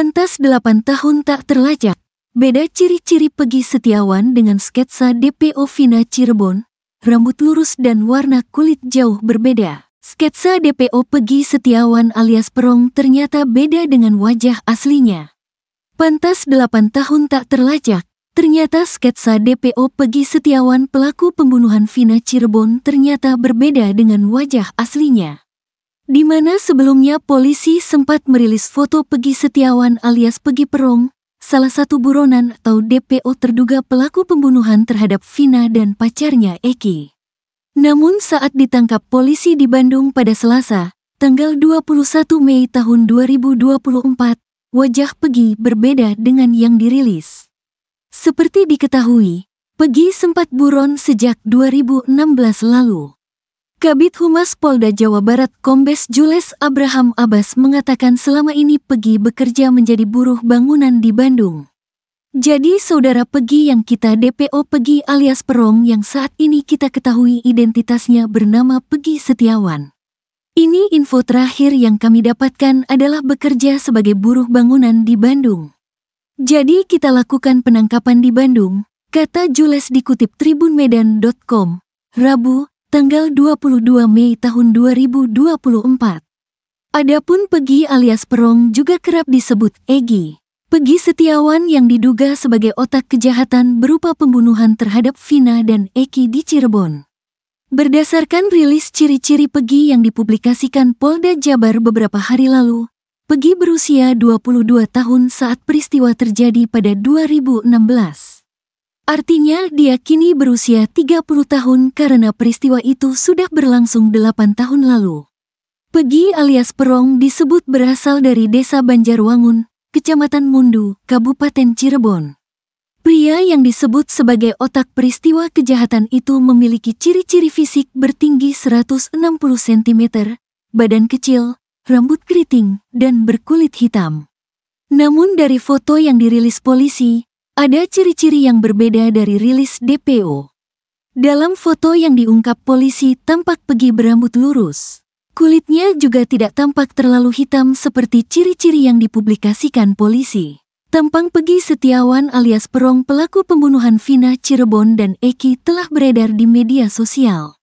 Pantas delapan tahun tak terlacak. Beda ciri-ciri Pegi Setiawan dengan sketsa DPO Vina Cirebon, rambut lurus dan warna kulit jauh berbeda. Sketsa DPO Pegi Setiawan alias Perong ternyata beda dengan wajah aslinya. Pantas delapan tahun tak terlacak. Ternyata sketsa DPO Pegi Setiawan pelaku pembunuhan Vina Cirebon ternyata berbeda dengan wajah aslinya di mana sebelumnya polisi sempat merilis foto Pegi Setiawan alias Pegi Perong, salah satu buronan atau DPO terduga pelaku pembunuhan terhadap Vina dan pacarnya Eki. Namun saat ditangkap polisi di Bandung pada Selasa, tanggal 21 Mei tahun 2024, wajah Pegi berbeda dengan yang dirilis. Seperti diketahui, Pegi sempat buron sejak 2016 lalu. Kabit Humas Polda Jawa Barat Kombes Jules Abraham Abbas mengatakan selama ini Pegi bekerja menjadi buruh bangunan di Bandung. Jadi saudara Pegi yang kita DPO Pegi alias Perong yang saat ini kita ketahui identitasnya bernama Pegi Setiawan. Ini info terakhir yang kami dapatkan adalah bekerja sebagai buruh bangunan di Bandung. Jadi kita lakukan penangkapan di Bandung, kata Jules dikutip tribunmedan.com, Rabu, tanggal 22 Mei tahun 2024. Adapun Pegi alias Perong juga kerap disebut Egi. Pegi Setiawan yang diduga sebagai otak kejahatan berupa pembunuhan terhadap Vina dan Eki di Cirebon. Berdasarkan rilis ciri-ciri Pegi yang dipublikasikan Polda Jabar beberapa hari lalu, Pegi berusia 22 tahun saat peristiwa terjadi pada 2016. Artinya dia kini berusia 30 tahun karena peristiwa itu sudah berlangsung 8 tahun lalu. Pegi alias Perong disebut berasal dari desa Banjarwangun, Kecamatan Mundu, Kabupaten Cirebon. Pria yang disebut sebagai otak peristiwa kejahatan itu memiliki ciri-ciri fisik bertinggi 160 cm, badan kecil, rambut keriting, dan berkulit hitam. Namun dari foto yang dirilis polisi, ada ciri-ciri yang berbeda dari rilis DPO. Dalam foto yang diungkap polisi tampak Pegi berambut lurus. Kulitnya juga tidak tampak terlalu hitam seperti ciri-ciri yang dipublikasikan polisi. Tampang Pegi Setiawan alias Perong pelaku pembunuhan Vina Cirebon dan Eki telah beredar di media sosial.